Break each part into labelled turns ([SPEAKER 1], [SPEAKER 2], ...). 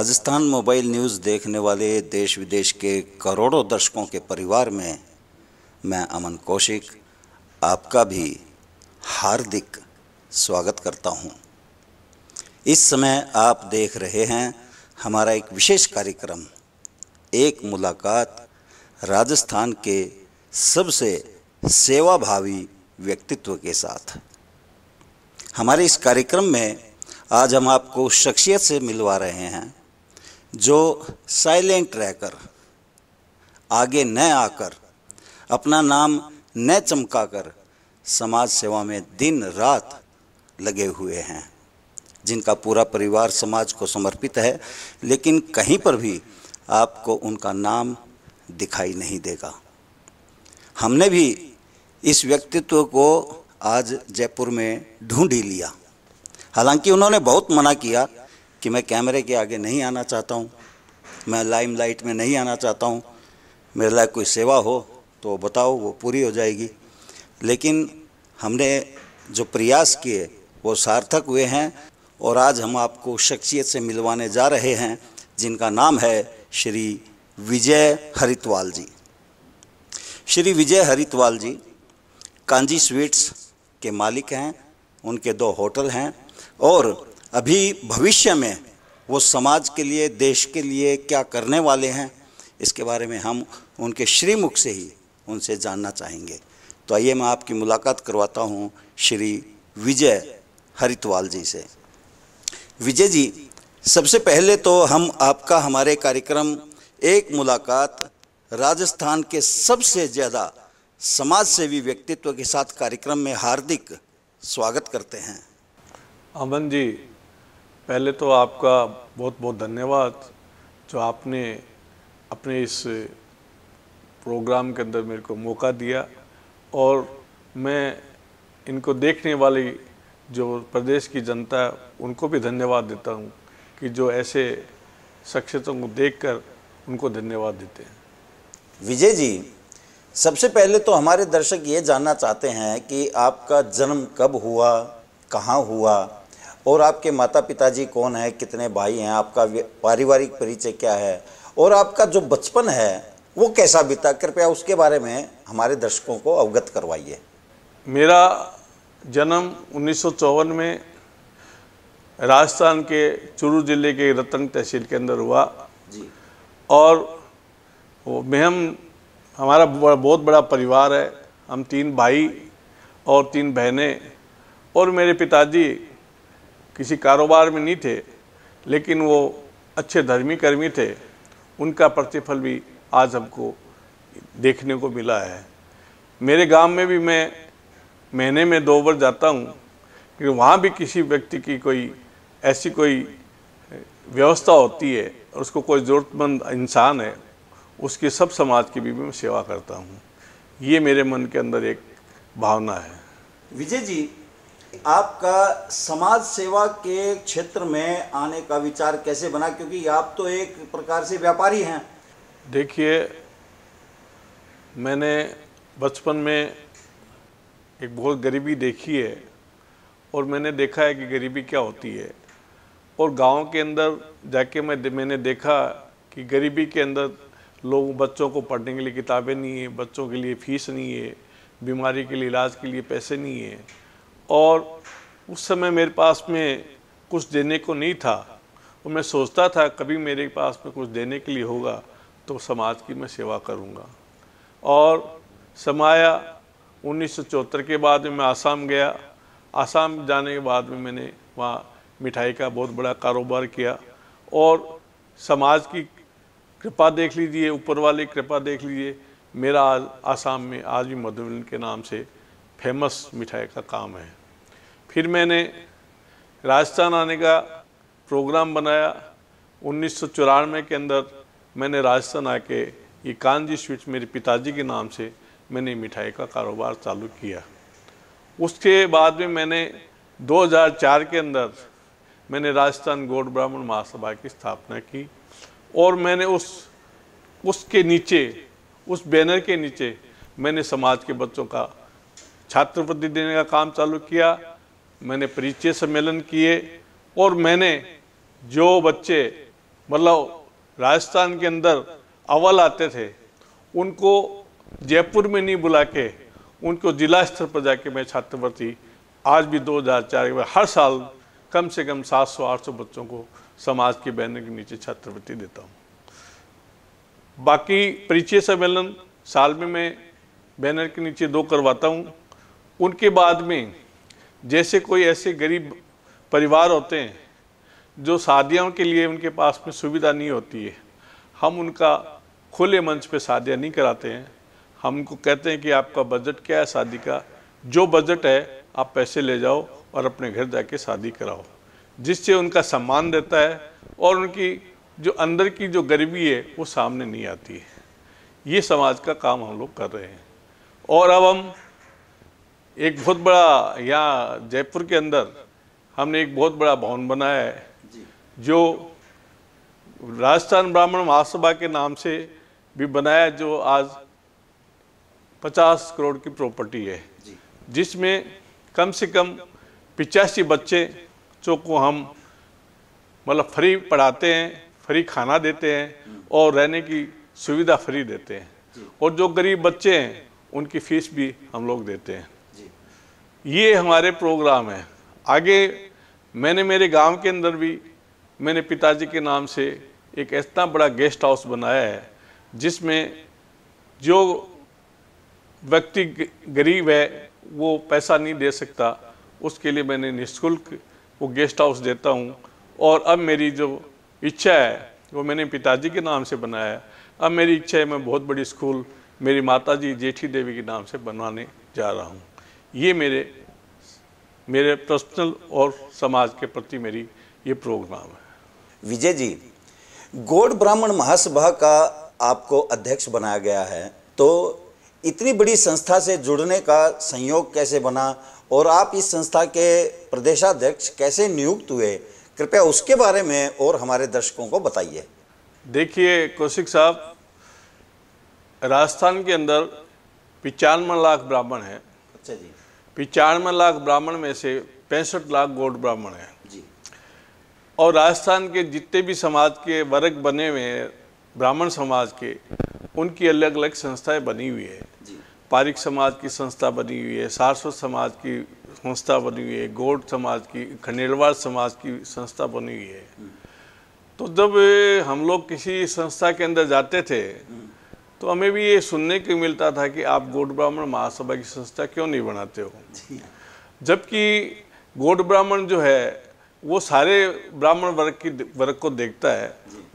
[SPEAKER 1] Rajasthan mobile news देखने वाले देश विदेश के करोड़ों दर्शकों के परिवार में मैं अमन कौशिक आपका भी हार्दिक स्वागत करता हूं। इस समय आप देख रहे हैं हमारा एक विशेष कार्यक्रम एक मुलाकात राजस्थान के सबसे सेवाभावी व्यक्तित्व के साथ हमारे इस कार्यक्रम में आज हम आपको शख्सियत से मिलवा रहे हैं जो साइलेंट रहकर आगे न आकर अपना नाम न चमकाकर समाज सेवा में दिन रात लगे हुए हैं जिनका पूरा परिवार समाज को समर्पित है लेकिन कहीं पर भी आपको उनका नाम दिखाई नहीं देगा हमने भी इस व्यक्तित्व को आज जयपुर में ढूंढ ही लिया हालांकि उन्होंने बहुत मना किया कि मैं कैमरे के आगे नहीं आना चाहता हूँ मैं लाइम लाइट में नहीं आना चाहता हूँ मेरे लायक कोई सेवा हो तो बताओ वो पूरी हो जाएगी लेकिन हमने जो प्रयास किए वो सार्थक हुए हैं और आज हम आपको शख्सियत से मिलवाने जा रहे हैं जिनका नाम है श्री विजय हरितवाल जी श्री विजय हरितवाल जी कांजी स्वीट्स के मालिक हैं उनके दो होटल हैं और अभी भविष्य में वो समाज के लिए देश के लिए क्या करने वाले हैं इसके बारे में हम उनके श्रीमुख से ही उनसे जानना चाहेंगे तो आइए मैं आपकी मुलाकात करवाता हूँ श्री विजय हरितवाल जी से विजय जी सबसे पहले तो हम आपका हमारे कार्यक्रम एक मुलाकात राजस्थान के सबसे ज़्यादा समाज सेवी व्यक्तित्व के साथ कार्यक्रम में हार्दिक स्वागत करते हैं अमन जी पहले
[SPEAKER 2] तो आपका बहुत बहुत धन्यवाद जो आपने अपने इस प्रोग्राम के अंदर मेरे को मौका दिया और मैं इनको देखने वाली जो प्रदेश की जनता है उनको भी धन्यवाद देता
[SPEAKER 1] हूँ कि जो ऐसे शख्सियतों को देखकर उनको धन्यवाद देते हैं विजय जी सबसे पहले तो हमारे दर्शक ये जानना चाहते हैं कि आपका जन्म कब हुआ कहाँ हुआ और आपके माता पिताजी कौन है कितने भाई हैं आपका पारिवारिक परिचय क्या है और आपका जो बचपन है वो कैसा बीता कृपया उसके बारे में हमारे दर्शकों को अवगत करवाइए
[SPEAKER 2] मेरा जन्म उन्नीस में राजस्थान के चुरू ज़िले के रतन तहसील के अंदर हुआ जी और मेहम हमारा बहुत बड़ा परिवार है हम तीन भाई और तीन बहनें और मेरे पिताजी किसी कारोबार में नहीं थे लेकिन वो अच्छे धर्मी कर्मी थे उनका प्रतिफल भी आज हमको देखने को मिला है मेरे गांव में भी मैं महीने में दो बार जाता हूँ क्योंकि वहाँ भी किसी व्यक्ति की कोई ऐसी कोई व्यवस्था होती है और उसको कोई ज़रूरतमंद इंसान है उसकी सब समाज की भी मैं सेवा करता हूँ ये मेरे मन के अंदर एक भावना है
[SPEAKER 1] विजय जी आपका समाज सेवा के क्षेत्र में आने का विचार कैसे बना क्योंकि आप तो एक प्रकार से व्यापारी हैं
[SPEAKER 2] देखिए मैंने बचपन में एक बहुत गरीबी देखी है और मैंने देखा है कि गरीबी क्या होती है और गांव के अंदर जाके मैं मैंने देखा कि गरीबी के अंदर लोग बच्चों को पढ़ने के लिए किताबें नहीं है बच्चों के लिए फीस नहीं है बीमारी के लिए इलाज के लिए पैसे नहीं है और उस समय मेरे पास में कुछ देने को नहीं था और तो मैं सोचता था कभी मेरे पास में कुछ देने के लिए होगा तो समाज की मैं सेवा करूँगा और समाया उन्नीस के बाद में मैं आसाम गया आसाम जाने के बाद में मैंने वहाँ मिठाई का बहुत बड़ा कारोबार किया और समाज की कृपा देख लीजिए ऊपर वाले कृपा देख लीजिए मेरा आज आसाम में आज भी मधुबन के नाम से फेमस मिठाई का काम है फिर मैंने राजस्थान आने का प्रोग्राम बनाया उन्नीस के अंदर मैंने राजस्थान आके ये कानजी स्वीट्स मेरे पिताजी के नाम से मैंने मिठाई का कारोबार चालू किया उसके बाद में मैंने 2004 के अंदर मैंने राजस्थान गोड ब्राह्मण महासभा की स्थापना की और मैंने उस उसके नीचे उस बैनर के नीचे मैंने समाज के बच्चों का छात्रवृत्ति देने का काम चालू किया मैंने परिचय सम्मेलन किए और मैंने जो बच्चे मतलब राजस्थान के अंदर अव्वल आते थे उनको जयपुर में नहीं बुला के उनको जिला स्तर पर जाके मैं छात्रवृत्ति आज भी 2004 में हर साल कम से कम 700-800 बच्चों को समाज के बैनर के नीचे छात्रवृत्ति देता हूँ बाकी परिचय सम्मेलन साल में मैं बैनर के नीचे दो करवाता हूँ उनके बाद में जैसे कोई ऐसे गरीब परिवार होते हैं जो शादियों के लिए उनके पास में सुविधा नहीं होती है हम उनका खुले मंच पे शादियाँ नहीं कराते हैं हम उनको कहते हैं कि आपका बजट क्या है शादी का जो बजट है आप पैसे ले जाओ और अपने घर जाके शादी कराओ जिससे उनका सम्मान रहता है और उनकी जो अंदर की जो गरीबी है वो सामने नहीं आती है ये समाज का काम हम लोग कर रहे हैं और अब हम एक बहुत बड़ा यहाँ जयपुर के अंदर हमने एक बहुत बड़ा भवन बनाया है जो राजस्थान ब्राह्मण महासभा के नाम से भी बनाया जो आज 50 करोड़ की प्रॉपर्टी है जिसमें कम से कम पिचासी बच्चे जो को हम मतलब फ्री पढ़ाते हैं फ्री खाना देते हैं और रहने की सुविधा फ्री देते हैं और जो गरीब बच्चे हैं उनकी फीस भी हम लोग देते हैं ये हमारे प्रोग्राम है आगे मैंने मेरे गांव के अंदर भी मैंने पिताजी के नाम से एक इतना बड़ा गेस्ट हाउस बनाया है जिसमें जो व्यक्ति गरीब है वो पैसा नहीं दे सकता उसके लिए मैंने निःशुल्क वो गेस्ट हाउस देता हूँ और अब मेरी जो इच्छा है वो मैंने पिताजी के नाम से बनाया है अब मेरी इच्छा है मैं बहुत बड़ी स्कूल मेरी माताजी जेठी देवी के नाम से बनवाने जा रहा हूँ ये मेरे मेरे पर्सनल और समाज के प्रति मेरी ये प्रोग्राम
[SPEAKER 1] है विजय जी गोड ब्राह्मण महासभा का आपको अध्यक्ष बनाया गया है तो इतनी बड़ी संस्था से जुड़ने का संयोग कैसे बना और आप इस संस्था के प्रदेशाध्यक्ष कैसे नियुक्त हुए कृपया उसके बारे में और हमारे दर्शकों को बताइए
[SPEAKER 2] देखिए कौशिक साहब राजस्थान के अंदर पिचानवे लाख ब्राह्मण हैं अच्छा जी पिचानवे लाख ब्राह्मण में से पैंसठ लाख गोड ब्राह्मण हैं और राजस्थान के जितने भी समाज के वर्ग बने हुए हैं ब्राह्मण समाज के उनकी अलग अलग संस्थाएं बनी हुई है पारिक समाज की संस्था बनी हुई है सारस्वत समाज की संस्था बनी हुई है गोड समाज की खंडेलवाड़ समाज की संस्था बनी हुई है हम्म। तो जब हम लोग किसी संस्था के अंदर जाते थे हम्म। तो हमें भी ये सुनने को मिलता था कि आप गोड ब्राह्मण महासभा की संस्था क्यों नहीं बनाते हो जबकि गोड ब्राह्मण जो है वो सारे ब्राह्मण वर्ग की वर्ग को देखता है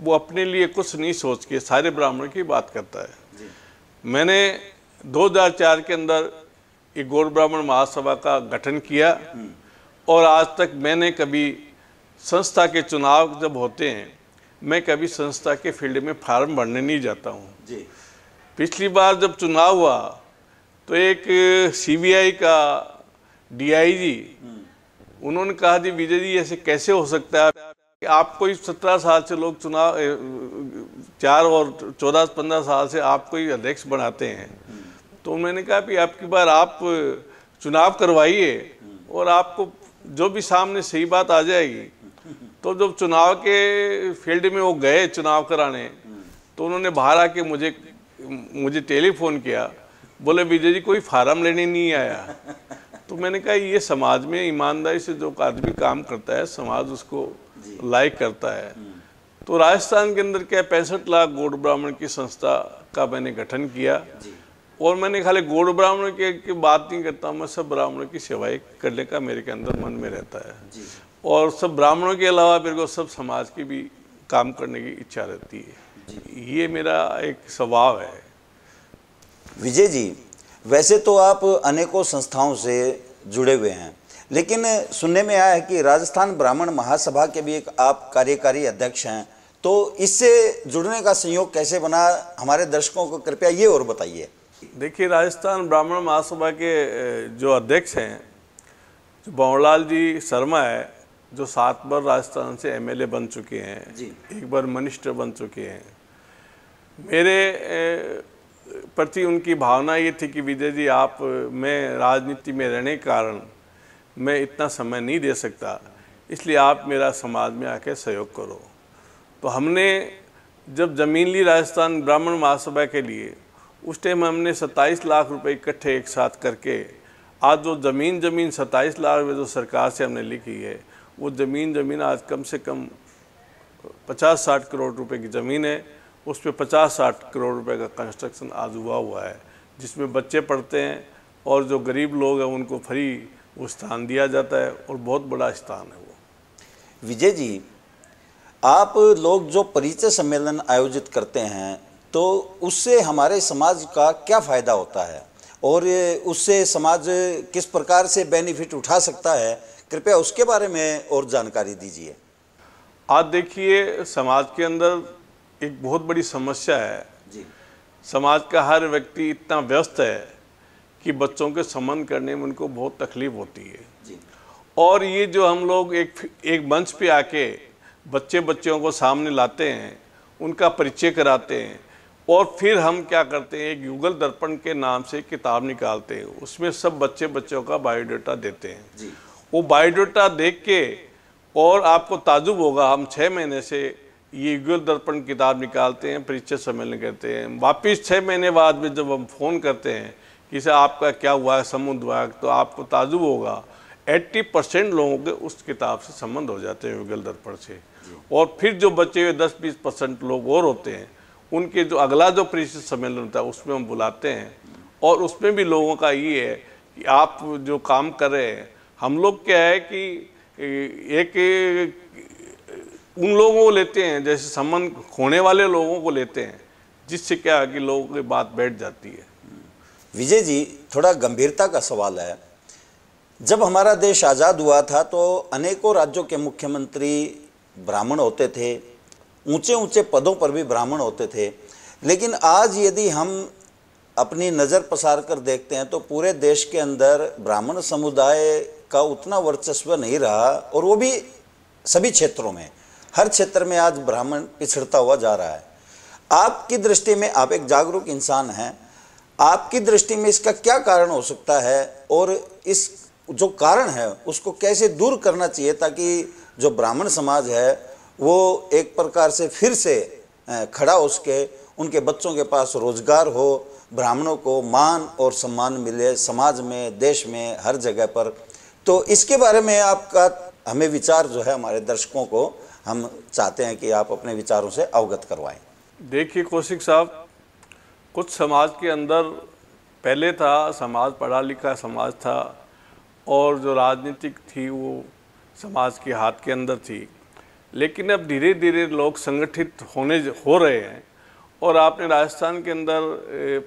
[SPEAKER 2] वो अपने लिए कुछ नहीं सोच के सारे ब्राह्मण की बात करता है मैंने 2004 के अंदर एक गोड ब्राह्मण महासभा का गठन किया हम्म। और आज तक मैंने कभी संस्था के चुनाव जब होते हैं मैं कभी संस्था के फील्ड में फार्म भरने नहीं जाता हूँ पिछली बार जब चुनाव हुआ तो एक सीबीआई का डीआईजी उन्होंने कहा जी विजय जी ऐसे कैसे हो सकता है कि आपको ही सत्रह साल से लोग चुनाव चार और चौदह पंद्रह साल से आपको ही अध्यक्ष बनाते हैं तो मैंने कहा कि आपकी बार आप चुनाव करवाइए और आपको जो भी सामने सही बात आ जाएगी तो जब चुनाव के फील्ड में वो गए चुनाव कराने तो उन्होंने बाहर आके मुझे मुझे टेलीफोन किया बोले विजय जी कोई फार्म लेने नहीं आया तो मैंने कहा ये समाज में ईमानदारी से जो आदमी काम करता है समाज उसको लाइक करता है तो राजस्थान के अंदर क्या पैंसठ लाख गोड़ ब्राह्मण की संस्था का मैंने गठन किया और मैंने खाली गोड़ ब्राह्मण के, के बात नहीं करता मैं सब ब्राह्मणों की सेवाएं करने का मेरे के अंदर मन में रहता है और सब ब्राह्मणों के अलावा मेरे को सब समाज की भी काम करने की इच्छा रहती है ये मेरा एक स्वभाव है
[SPEAKER 1] विजय जी वैसे तो आप अनेकों संस्थाओं से जुड़े हुए हैं लेकिन सुनने में आया है कि राजस्थान ब्राह्मण महासभा के भी एक आप कार्यकारी अध्यक्ष हैं तो इससे जुड़ने का संयोग कैसे बना हमारे दर्शकों को कृपया ये और बताइए
[SPEAKER 2] देखिए राजस्थान ब्राह्मण महासभा के जो अध्यक्ष हैं जो बावलाल जी शर्मा है जो सात बार राजस्थान से एमएलए बन चुके हैं एक बार मिनिस्टर बन चुके हैं मेरे प्रति उनकी भावना ये थी कि विजय जी आप मैं राजनीति में रहने के कारण मैं इतना समय नहीं दे सकता इसलिए आप मेरा समाज में आके सहयोग करो तो हमने जब ज़मीन ली राजस्थान ब्राह्मण महासभा के लिए उस टाइम हमने 27 लाख रुपए इकट्ठे एक साथ करके आज जो ज़मीन ज़मीन 27 लाख रुपये जो सरकार से हमने लिखी है वो ज़मीन ज़मीन आज कम से कम 50-60 करोड़ रुपए की ज़मीन है उस पर पचास साठ करोड़ रुपए का कंस्ट्रक्शन आज हुआ हुआ है जिसमें बच्चे पढ़ते हैं और जो गरीब लोग हैं उनको फ्री वो स्थान दिया जाता है और बहुत बड़ा स्थान
[SPEAKER 1] है वो विजय जी आप लोग जो परिचय सम्मेलन आयोजित करते हैं तो उससे हमारे समाज का क्या फ़ायदा होता है और उससे समाज किस प्रकार से बेनिफिट उठा सकता है कृपया उसके बारे में और जानकारी दीजिए
[SPEAKER 2] आज देखिए समाज के अंदर एक बहुत बड़ी समस्या है जी। समाज का हर व्यक्ति इतना व्यस्त है कि बच्चों के संबंध करने में उनको बहुत तकलीफ होती है जी। और ये जो हम लोग एक एक मंच पे आके बच्चे बच्चों को सामने लाते हैं उनका परिचय कराते हैं और फिर हम क्या करते हैं एक युगल दर्पण के नाम से किताब निकालते हैं उसमें सब बच्चे बच्चों का बायोडाटा देते हैं जी। वो बायोडाटा देख के और आपको ताजुब होगा हम छः महीने से ये युगल दर्पण किताब निकालते हैं परिचय सम्मेलन करते हैं वापस छः महीने बाद में जब हम फ़ोन करते हैं कि सर आपका क्या हुआ है संबंध हुआ है तो आपको ताजुब होगा 80 परसेंट लोगों के उस किताब से संबंध हो जाते हैं युगल दर्पण से और फिर जो बचे हुए 10-20 परसेंट लोग और होते हैं उनके जो अगला जो परिचय सम्मेलन होता है उसमें हम बुलाते हैं और उसमें भी लोगों का ये है कि आप जो काम कर रहे हैं हम लोग क्या है कि एक उन लोगों को लेते हैं जैसे संबंध खोने वाले लोगों को लेते हैं जिससे क्या है कि लोगों
[SPEAKER 1] की बात बैठ जाती है विजय जी थोड़ा गंभीरता का सवाल है जब हमारा देश आज़ाद हुआ था तो अनेकों राज्यों के मुख्यमंत्री ब्राह्मण होते थे ऊंचे ऊंचे पदों पर भी ब्राह्मण होते थे लेकिन आज यदि हम अपनी नज़र पसार कर देखते हैं तो पूरे देश के अंदर ब्राह्मण समुदाय का उतना वर्चस्व नहीं रहा और वो भी सभी क्षेत्रों में हर क्षेत्र में आज ब्राह्मण पिछड़ता हुआ जा रहा है आपकी दृष्टि में आप एक जागरूक इंसान हैं आपकी दृष्टि में इसका क्या कारण हो सकता है और इस जो कारण है उसको कैसे दूर करना चाहिए ताकि जो ब्राह्मण समाज है वो एक प्रकार से फिर से खड़ा हो सके उनके बच्चों के पास रोजगार हो ब्राह्मणों को मान और सम्मान मिले समाज में देश में हर जगह पर तो इसके बारे में आपका हमें विचार जो है हमारे दर्शकों को हम चाहते हैं कि आप अपने विचारों से अवगत करवाएं
[SPEAKER 2] देखिए कौशिक साहब कुछ समाज के अंदर पहले था समाज पढ़ा लिखा समाज था और जो राजनीतिक थी वो समाज के हाथ के अंदर थी लेकिन अब धीरे धीरे लोग संगठित होने हो रहे हैं और आपने राजस्थान के अंदर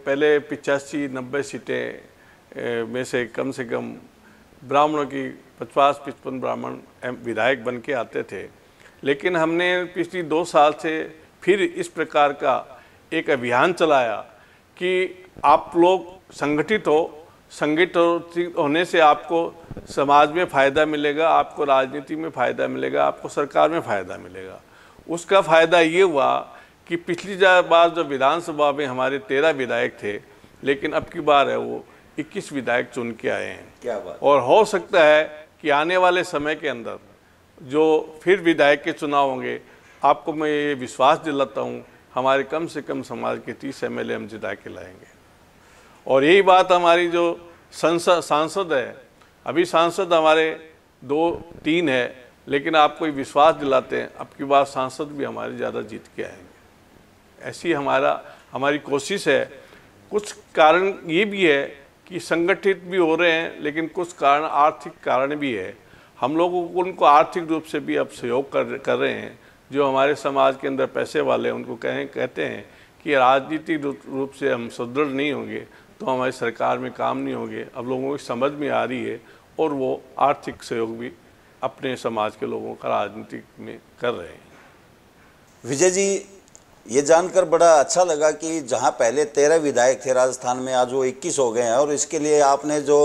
[SPEAKER 2] पहले पिचासी नब्बे सीटें में से कम से कम ब्राह्मणों की पचास पचपन ब्राह्मण विधायक बन के आते थे लेकिन हमने पिछली दो साल से फिर इस प्रकार का एक अभियान चलाया कि आप लोग संगठित हो संगठित होने से आपको समाज में फ़ायदा मिलेगा आपको राजनीति में फ़ायदा मिलेगा आपको सरकार में फ़ायदा मिलेगा उसका फ़ायदा ये हुआ कि पिछली बार जो विधानसभा में हमारे तेरह विधायक थे लेकिन अब की बार है वो इक्कीस विधायक चुन के आए हैं क्या बात और हो सकता है कि आने वाले समय के अंदर जो फिर विधायक के चुनाव होंगे आपको मैं ये विश्वास दिलाता हूँ हमारे कम से कम समाज के तीस एम हम जिता के लाएंगे और यही बात हमारी जो संसद सांसद है अभी सांसद हमारे दो तीन है लेकिन आपको विश्वास दिलाते हैं अब की बार सांसद भी हमारे ज़्यादा जीत के आएंगे ऐसी हमारा हमारी कोशिश है कुछ कारण ये भी है कि संगठित भी हो रहे हैं लेकिन कुछ कारण आर्थिक कारण भी है हम लोगों को उनको आर्थिक रूप से भी अब सहयोग कर कर रहे हैं जो हमारे समाज के अंदर पैसे वाले उनको कहें कहते हैं कि राजनीतिक रूप से हम सुदृढ़ नहीं होंगे तो हमारी सरकार में काम नहीं होंगे अब लोगों की समझ में आ रही है और वो आर्थिक सहयोग भी अपने समाज के लोगों का राजनीतिक में कर रहे हैं
[SPEAKER 1] विजय जी ये जानकर बड़ा अच्छा लगा कि जहाँ पहले तेरह विधायक थे राजस्थान में आज वो इक्कीस हो गए हैं और इसके लिए आपने जो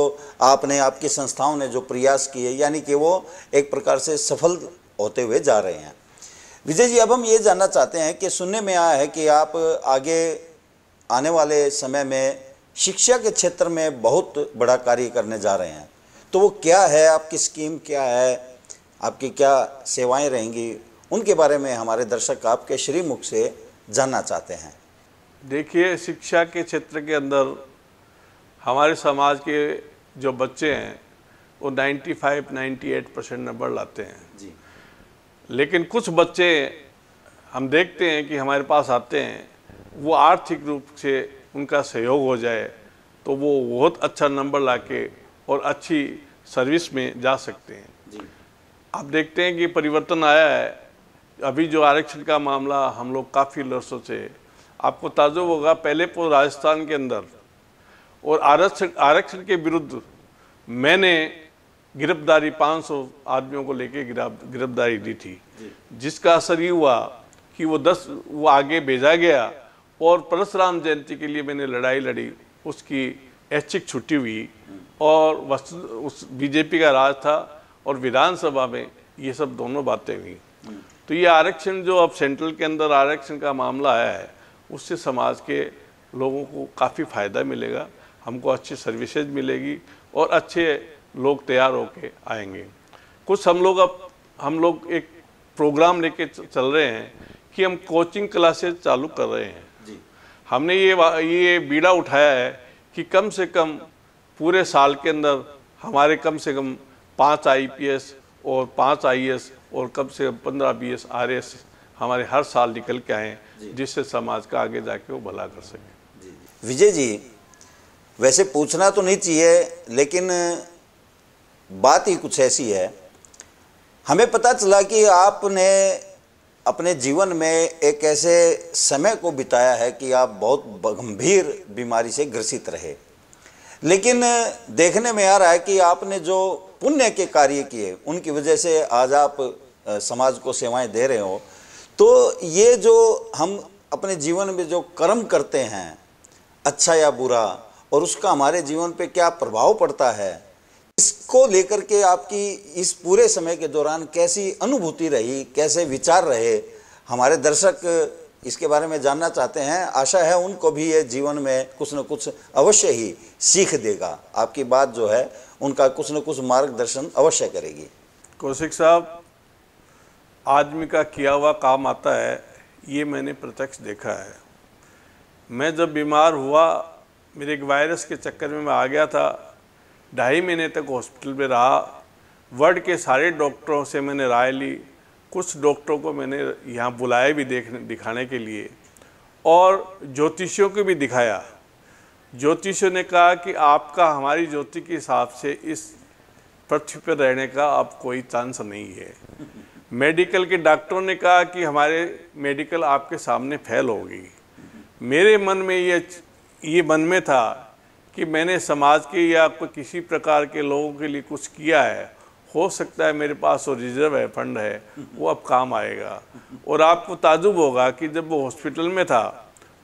[SPEAKER 1] आपने आपकी संस्थाओं ने जो प्रयास किए यानी कि वो एक प्रकार से सफल होते हुए जा रहे हैं विजय जी अब हम ये जानना चाहते हैं कि सुनने में आया है कि आप आगे आने वाले समय में शिक्षा के क्षेत्र में बहुत बड़ा कार्य करने जा रहे हैं तो वो क्या है आपकी स्कीम क्या है आपकी क्या सेवाएं रहेंगी उनके बारे में हमारे दर्शक आपके श्रीमुख से जानना चाहते हैं
[SPEAKER 2] देखिए शिक्षा के क्षेत्र के अंदर हमारे समाज के जो बच्चे हैं वो 95, 98 परसेंट नंबर लाते हैं जी लेकिन कुछ बच्चे हम देखते हैं कि हमारे पास आते हैं वो आर्थिक रूप से उनका सहयोग हो जाए तो वो बहुत अच्छा नंबर ला के और अच्छी सर्विस में जा सकते हैं आप देखते हैं कि परिवर्तन आया है अभी जो आरक्षण का मामला हम लोग काफ़ी लर्सों से आपको ताजुब होगा पहले तो राजस्थान के अंदर और आरक्षण आरक्षण के विरुद्ध मैंने गिरफ्तारी 500 आदमियों को लेके गिरफ्तारी दी थी जिसका असर ये हुआ कि वो दस वो आगे भेजा गया और परशुराम जयंती के लिए मैंने लड़ाई लड़ी उसकी ऐच्छिक छुट्टी हुई और उस बीजेपी का राज था और विधानसभा में ये सब दोनों बातें हुई तो ये आरक्षण जो अब सेंट्रल के अंदर आरक्षण का मामला आया है उससे समाज के लोगों को काफ़ी फ़ायदा मिलेगा हमको अच्छी सर्विसेज मिलेगी और अच्छे लोग तैयार होके आएंगे कुछ हम लोग अब हम लोग एक प्रोग्राम लेके चल रहे हैं कि हम कोचिंग क्लासेज चालू कर रहे हैं जी। हमने ये ये बीड़ा उठाया है कि कम से कम पूरे साल के अंदर हमारे कम से कम पाँच आईपीएस और पाँच एस और कम से कम पंद्रह बी एस आर एस हमारे हर साल निकल के आए जिससे समाज का आगे जाके वो भला कर सके
[SPEAKER 1] विजय जी वैसे पूछना तो नहीं चाहिए लेकिन बात ही कुछ ऐसी है हमें पता चला कि आपने अपने जीवन में एक ऐसे समय को बिताया है कि आप बहुत गंभीर बीमारी से ग्रसित रहे लेकिन देखने में आ रहा है कि आपने जो पुण्य के कार्य किए उनकी वजह से आज आप समाज को सेवाएं दे रहे हो तो ये जो हम अपने जीवन में जो कर्म करते हैं अच्छा या बुरा और उसका हमारे जीवन पे क्या प्रभाव पड़ता है इसको लेकर के आपकी इस पूरे समय के दौरान कैसी अनुभूति रही कैसे विचार रहे हमारे दर्शक इसके बारे में जानना चाहते हैं आशा है उनको भी ये जीवन में कुछ न कुछ अवश्य ही सीख देगा आपकी बात जो है उनका कुछ न कुछ मार्गदर्शन अवश्य करेगी
[SPEAKER 2] कौशिक साहब आदमी का किया हुआ काम आता है ये मैंने प्रत्यक्ष देखा है मैं जब बीमार हुआ मेरे एक वायरस के चक्कर में मैं आ गया था ढाई महीने तक हॉस्पिटल में रहा वर्ल्ड के सारे डॉक्टरों से मैंने राय ली कुछ डॉक्टरों को मैंने यहाँ बुलाए भी देखने दिखाने के लिए और ज्योतिषियों को भी दिखाया ज्योतिषियों ने कहा कि आपका हमारी ज्योति के हिसाब से इस पृथ्वी पर रहने का अब कोई चांस नहीं है मेडिकल के डॉक्टरों ने कहा कि हमारे मेडिकल आपके सामने फैल होगी मेरे मन में ये ये मन में था कि मैंने समाज के या किसी प्रकार के लोगों के लिए कुछ किया है हो सकता है मेरे पास वो रिजर्व है फंड है वो अब काम आएगा और आपको ताजुब होगा कि जब वो हॉस्पिटल में था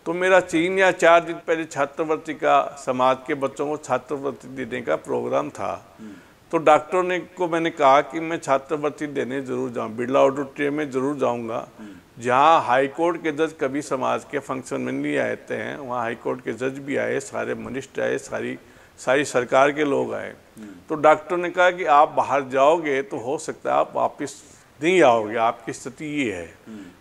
[SPEAKER 2] तो मेरा तीन या चार दिन पहले छात्रवृत्ति का समाज के बच्चों को छात्रवृत्ति देने का प्रोग्राम था तो डॉक्टरों ने को मैंने कहा कि मैं छात्रवृत्ति देने ज़रूर जाऊँ बिरला ऑडिटोरियम में ज़रूर जाऊँगा जहाँ हाईकोर्ट के जज कभी समाज के फंक्शन में नहीं आते हैं वहाँ हाईकोर्ट के जज भी आए सारे मनिस्ट आए सारी सारी सरकार के लोग आए तो डॉक्टर ने कहा कि आप बाहर जाओगे तो हो सकता है आप वापस नहीं आओगे आपकी स्थिति ये है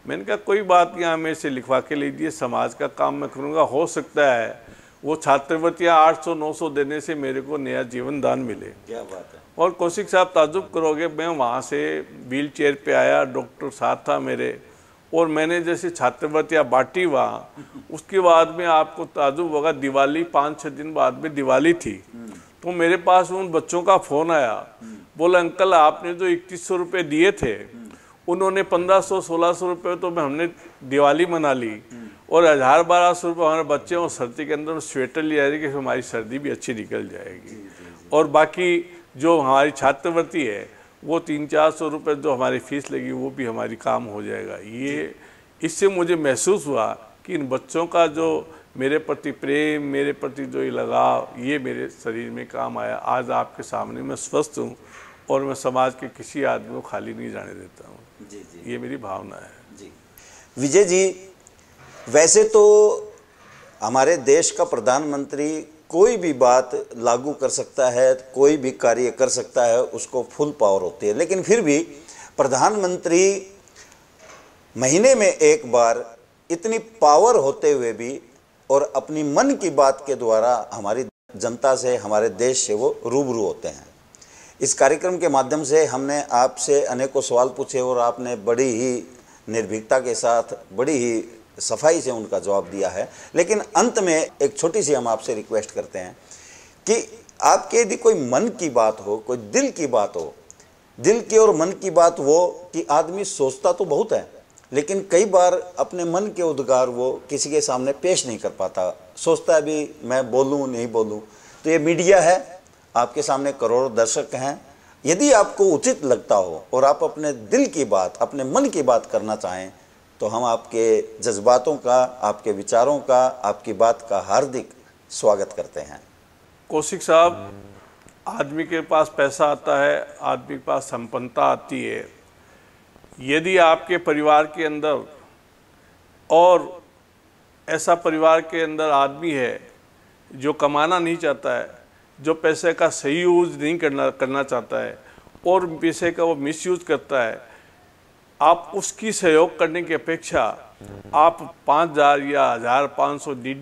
[SPEAKER 2] मैंने कहा कोई बात नहीं हमें से लिखवा के लीजिए समाज का काम मैं करूँगा हो सकता है वो छात्रवृत्तियाँ 800 900 देने से मेरे को नया जीवन दान मिले क्या बात है और कौशिक साहब ताजुब करोगे मैं वहाँ से व्हील चेयर पर आया डॉक्टर साथ था मेरे और मैंने जैसे छात्रवत या बाटी हुआ उसके बाद में आपको ताजुब होगा दिवाली पाँच छः दिन बाद में दिवाली थी तो मेरे पास उन बच्चों का फ़ोन आया बोला अंकल आपने जो इक्कीस सौ रुपये दिए थे उन्होंने पंद्रह सौ सोलह सौ रुपये तो हमने दिवाली मना ली और हज़ार बारह सौ रुपये हमारे बच्चे और सर्दी के अंदर स्वेटर ले आ कि हमारी सर्दी भी अच्छी निकल जाएगी और बाकी जो हमारी छात्रवृत्ति है वो तीन चार सौ रुपये जो हमारी फ़ीस लगी वो भी हमारी काम हो जाएगा ये इससे मुझे महसूस हुआ कि इन बच्चों का जो मेरे प्रति प्रेम मेरे प्रति जो ये लगाव ये मेरे शरीर में काम आया आज आपके सामने मैं स्वस्थ हूँ और मैं समाज के किसी आदमी को खाली नहीं जाने देता हूँ जी जी ये मेरी भावना है जी
[SPEAKER 1] विजय जी वैसे तो हमारे देश का प्रधानमंत्री कोई भी बात लागू कर सकता है कोई भी कार्य कर सकता है उसको फुल पावर होती है लेकिन फिर भी प्रधानमंत्री महीने में एक बार इतनी पावर होते हुए भी और अपनी मन की बात के द्वारा हमारी जनता से हमारे देश से वो रूबरू होते हैं इस कार्यक्रम के माध्यम से हमने आपसे अनेकों सवाल पूछे और आपने बड़ी ही निर्भीकता के साथ बड़ी ही सफाई से उनका जवाब दिया है लेकिन अंत में एक छोटी सी हम आपसे रिक्वेस्ट करते हैं कि आपके यदि कोई मन की बात हो कोई दिल की बात हो दिल की और मन की बात वो कि आदमी सोचता तो बहुत है लेकिन कई बार अपने मन के उद्गार वो किसी के सामने पेश नहीं कर पाता सोचता है भी मैं बोलूं नहीं बोलूं तो ये मीडिया है आपके सामने करोड़ों दर्शक हैं यदि आपको उचित लगता हो और आप अपने दिल की बात अपने मन की बात करना चाहें तो हम आपके जज्बातों का आपके विचारों का आपकी बात का हार्दिक स्वागत करते हैं
[SPEAKER 2] कौशिक साहब आदमी के पास पैसा आता है आदमी के पास संपन्नता आती है यदि आपके परिवार के अंदर और ऐसा परिवार के अंदर आदमी है जो कमाना नहीं चाहता है जो पैसे का सही यूज नहीं करना करना चाहता है और पैसे का वो मिस यूज़ करता है आप उसकी सहयोग करने की अपेक्षा आप पाँच हज़ार या हज़ार पाँच सौ डी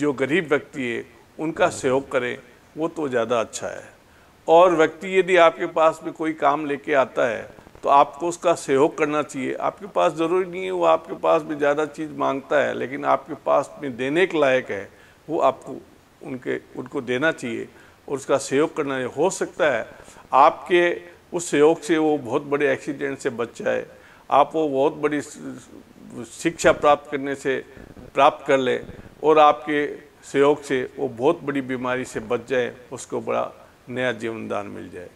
[SPEAKER 2] जो गरीब व्यक्ति है उनका सहयोग करें वो तो ज़्यादा अच्छा है और व्यक्ति यदि आपके पास में कोई काम लेके आता है तो आपको उसका सहयोग करना चाहिए आपके पास ज़रूरी नहीं है वो आपके पास भी ज़्यादा चीज़ मांगता है लेकिन आपके पास में देने के लायक है वो आपको उनके उनको देना चाहिए और उसका सहयोग करना हो सकता है आपके उस सहयोग से वो बहुत बड़े एक्सीडेंट से बच जाए आप वो बहुत बड़ी शिक्षा प्राप्त करने से प्राप्त कर लें और आपके सहयोग से वो बहुत बड़ी बीमारी से बच जाए उसको बड़ा नया जीवन दान मिल जाए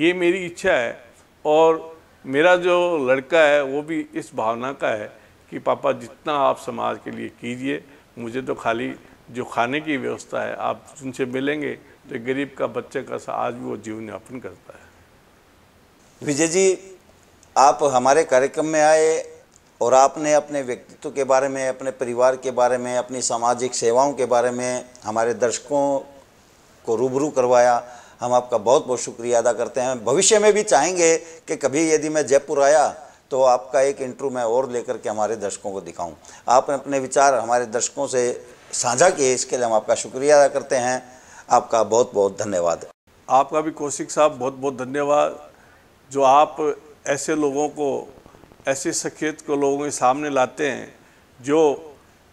[SPEAKER 2] ये मेरी इच्छा है और मेरा जो लड़का है वो भी इस भावना का है कि पापा जितना आप समाज के लिए कीजिए मुझे तो खाली जो खाने की व्यवस्था है आप उनसे मिलेंगे तो गरीब का बच्चे का सा आज भी वो जीवन यापन
[SPEAKER 1] करता है विजय जी आप हमारे कार्यक्रम में आए और आपने अपने व्यक्तित्व के बारे में अपने परिवार के बारे में अपनी सामाजिक सेवाओं के बारे में हमारे दर्शकों को रूबरू करवाया हम आपका बहुत बहुत शुक्रिया अदा करते हैं भविष्य में भी चाहेंगे कि कभी यदि मैं जयपुर आया तो आपका एक इंटरव्यू मैं और लेकर के हमारे दर्शकों को दिखाऊं आपने अपने विचार हमारे दर्शकों से साझा किए इसके लिए हम आपका शुक्रिया अदा करते हैं आपका बहुत बहुत धन्यवाद आपका भी कौशिक साहब
[SPEAKER 2] बहुत बहुत धन्यवाद जो आप ऐसे लोगों को ऐसे शख्सियत को लोगों के सामने लाते हैं जो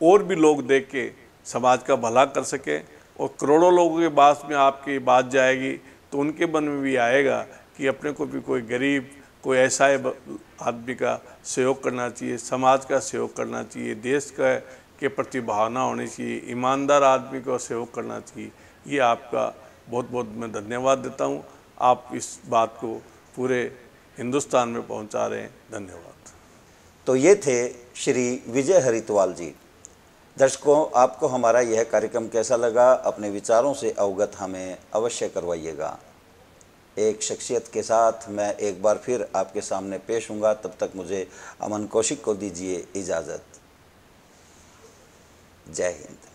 [SPEAKER 2] और भी लोग देख के समाज का भला कर सकें और करोड़ों लोगों के पास में आपकी बात जाएगी तो उनके मन में भी आएगा कि अपने को भी कोई गरीब कोई ऐसा आदमी का सहयोग करना चाहिए समाज का सहयोग करना चाहिए देश का के प्रति भावना होनी चाहिए ईमानदार आदमी का सहयोग करना चाहिए ये आपका बहुत बहुत मैं धन्यवाद देता हूँ आप इस बात को पूरे हिंदुस्तान में पहुंचा रहे हैं धन्यवाद
[SPEAKER 1] तो ये थे श्री विजय हरितवाल जी दर्शकों आपको हमारा यह कार्यक्रम कैसा लगा अपने विचारों से अवगत हमें अवश्य करवाइएगा एक शख्सियत के साथ मैं एक बार फिर आपके सामने पेश हूँगा तब तक मुझे अमन कौशिक को दीजिए इजाज़त जय हिंद